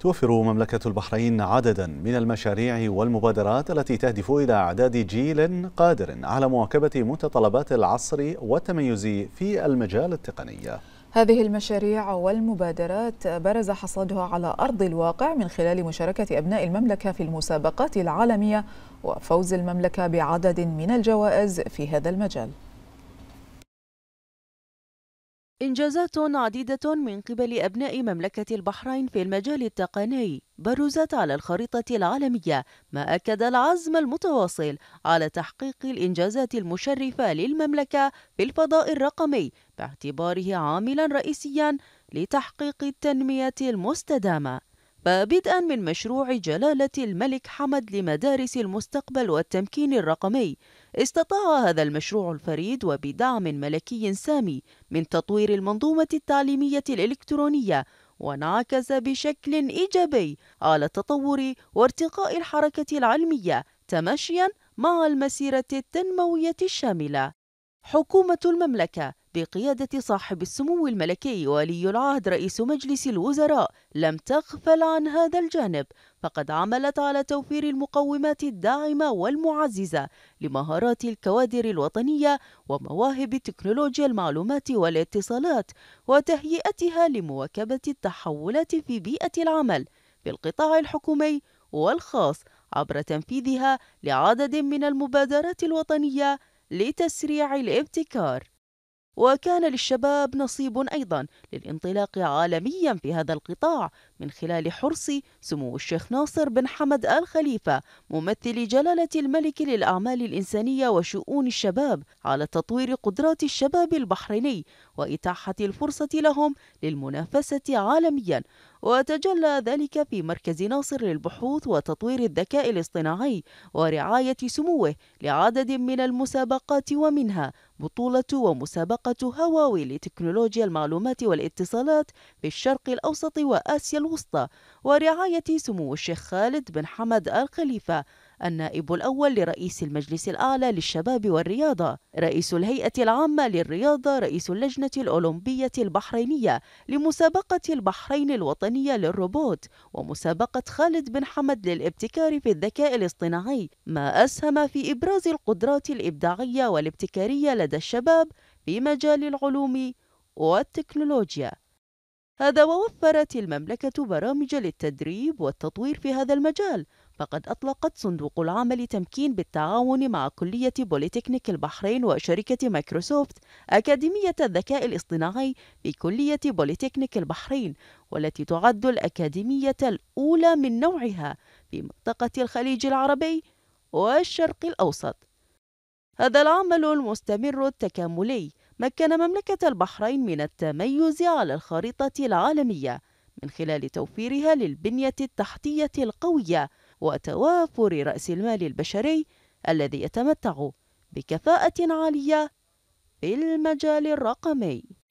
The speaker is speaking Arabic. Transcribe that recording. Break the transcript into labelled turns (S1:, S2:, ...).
S1: توفر مملكة البحرين عددا من المشاريع والمبادرات التي تهدف إلى إعداد جيل قادر على مواكبة متطلبات العصر والتميز في المجال التقني هذه المشاريع والمبادرات برز حصادها على أرض الواقع من خلال مشاركة أبناء المملكة في المسابقات العالمية وفوز المملكة بعدد من الجوائز في هذا المجال إنجازات عديدة من قبل أبناء مملكة البحرين في المجال التقني برزت على الخريطة العالمية ما أكد العزم المتواصل على تحقيق الإنجازات المشرفة للمملكة في الفضاء الرقمي باعتباره عاملا رئيسيا لتحقيق التنمية المستدامة بدءا من مشروع جلالة الملك حمد لمدارس المستقبل والتمكين الرقمي استطاع هذا المشروع الفريد وبدعم ملكي سامي من تطوير المنظومة التعليمية الإلكترونية وانعكس بشكل إيجابي على تطور وارتقاء الحركة العلمية تماشيا مع المسيرة التنموية الشاملة حكومة المملكة بقيادة صاحب السمو الملكي ولي العهد رئيس مجلس الوزراء لم تغفل عن هذا الجانب فقد عملت على توفير المقومات الداعمة والمعززة لمهارات الكوادر الوطنية ومواهب تكنولوجيا المعلومات والاتصالات وتهيئتها لمواكبة التحولات في بيئة العمل في القطاع الحكومي والخاص عبر تنفيذها لعدد من المبادرات الوطنية لتسريع الابتكار وكان للشباب نصيب أيضا للانطلاق عالميا في هذا القطاع من خلال حرص سمو الشيخ ناصر بن حمد آل خليفة ممثل جلالة الملك للأعمال الإنسانية وشؤون الشباب على تطوير قدرات الشباب البحريني وإتاحة الفرصة لهم للمنافسة عالميا وتجلى ذلك في مركز ناصر للبحوث وتطوير الذكاء الاصطناعي ورعاية سموه لعدد من المسابقات ومنها بطولة ومسابقة هواوي لتكنولوجيا المعلومات والاتصالات في الشرق الأوسط وآسيا الوسطى ورعاية سمو الشيخ خالد بن حمد الخليفة النائب الأول لرئيس المجلس الأعلى للشباب والرياضة رئيس الهيئة العامة للرياضة رئيس اللجنة الأولمبية البحرينية لمسابقة البحرين الوطنية للروبوت ومسابقة خالد بن حمد للابتكار في الذكاء الاصطناعي ما أسهم في إبراز القدرات الإبداعية والابتكارية لدى الشباب في مجال العلوم والتكنولوجيا هذا ووفرت المملكة برامج للتدريب والتطوير في هذا المجال فقد أطلقت صندوق العمل تمكين بالتعاون مع كلية بوليتكنيك البحرين وشركة مايكروسوفت أكاديمية الذكاء الاصطناعي في كلية بوليتكنيك البحرين والتي تعد الأكاديمية الأولى من نوعها في منطقة الخليج العربي والشرق الأوسط هذا العمل المستمر التكاملي مكن مملكة البحرين من التميز على الخريطة العالمية من خلال توفيرها للبنية التحتية القوية وتوافر رأس المال البشري الذي يتمتع بكفاءة عالية في المجال الرقمي